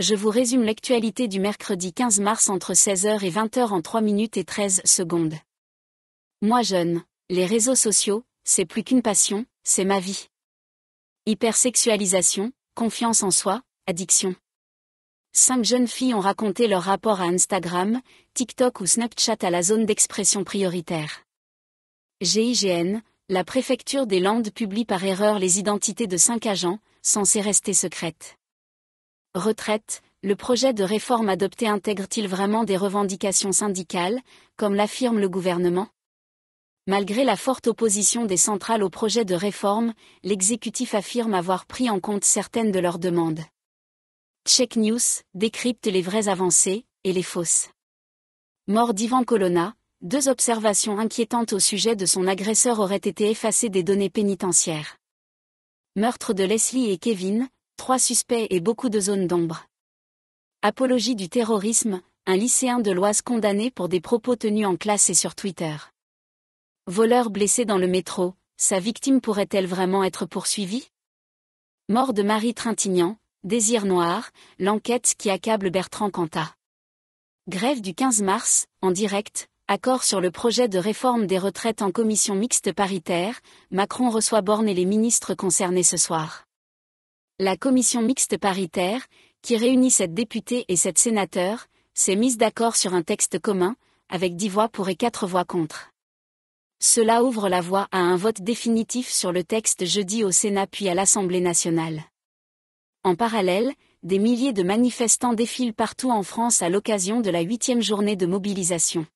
je vous résume l'actualité du mercredi 15 mars entre 16h et 20h en 3 minutes et 13 secondes. Moi jeune, les réseaux sociaux, c'est plus qu'une passion, c'est ma vie. Hypersexualisation, confiance en soi, addiction. Cinq jeunes filles ont raconté leur rapport à Instagram, TikTok ou Snapchat à la zone d'expression prioritaire. GIGN, la préfecture des Landes publie par erreur les identités de cinq agents, censées rester secrètes retraite, le projet de réforme adopté intègre-t-il vraiment des revendications syndicales, comme l'affirme le gouvernement Malgré la forte opposition des centrales au projet de réforme, l'exécutif affirme avoir pris en compte certaines de leurs demandes. Check News décrypte les vraies avancées et les fausses. Mort d'Ivan Colonna, deux observations inquiétantes au sujet de son agresseur auraient été effacées des données pénitentiaires. Meurtre de Leslie et Kevin, trois suspects et beaucoup de zones d'ombre. Apologie du terrorisme, un lycéen de l'Oise condamné pour des propos tenus en classe et sur Twitter. Voleur blessé dans le métro, sa victime pourrait-elle vraiment être poursuivie Mort de Marie Trintignant, Désir Noir, l'enquête qui accable Bertrand Cantat. Grève du 15 mars, en direct, accord sur le projet de réforme des retraites en commission mixte paritaire, Macron reçoit Borne et les ministres concernés ce soir. La commission mixte paritaire, qui réunit sept députés et sept sénateurs, s'est mise d'accord sur un texte commun, avec dix voix pour et quatre voix contre. Cela ouvre la voie à un vote définitif sur le texte jeudi au Sénat puis à l'Assemblée nationale. En parallèle, des milliers de manifestants défilent partout en France à l'occasion de la huitième journée de mobilisation.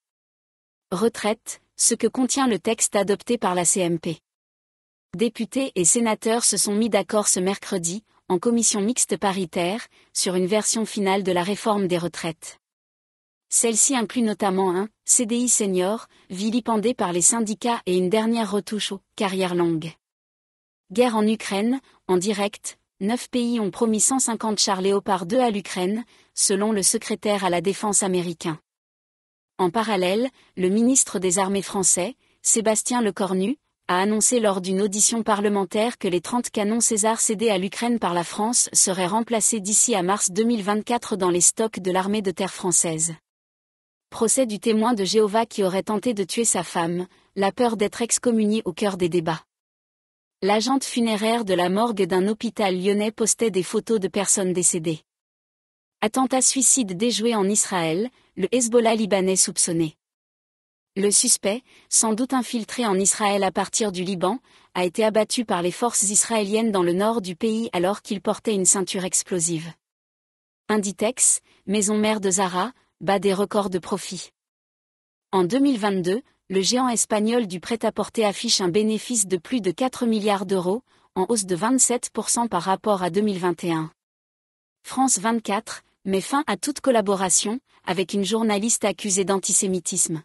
Retraite, ce que contient le texte adopté par la CMP. Députés et sénateurs se sont mis d'accord ce mercredi, en commission mixte paritaire, sur une version finale de la réforme des retraites. Celle-ci inclut notamment un CDI senior, vilipendé par les syndicats et une dernière retouche aux carrières longues. Guerre en Ukraine, en direct, neuf pays ont promis 150 chars Léopard deux à l'Ukraine, selon le secrétaire à la défense américain. En parallèle, le ministre des Armées français, Sébastien Lecornu, a annoncé lors d'une audition parlementaire que les 30 canons César cédés à l'Ukraine par la France seraient remplacés d'ici à mars 2024 dans les stocks de l'armée de terre française. Procès du témoin de Jéhovah qui aurait tenté de tuer sa femme, la peur d'être excommunié au cœur des débats. L'agente funéraire de la morgue d'un hôpital lyonnais postait des photos de personnes décédées. Attentat suicide déjoué en Israël, le Hezbollah libanais soupçonné. Le suspect, sans doute infiltré en Israël à partir du Liban, a été abattu par les forces israéliennes dans le nord du pays alors qu'il portait une ceinture explosive. Inditex, maison mère de Zara, bat des records de profit. En 2022, le géant espagnol du prêt-à-porter affiche un bénéfice de plus de 4 milliards d'euros, en hausse de 27% par rapport à 2021. France 24 met fin à toute collaboration avec une journaliste accusée d'antisémitisme.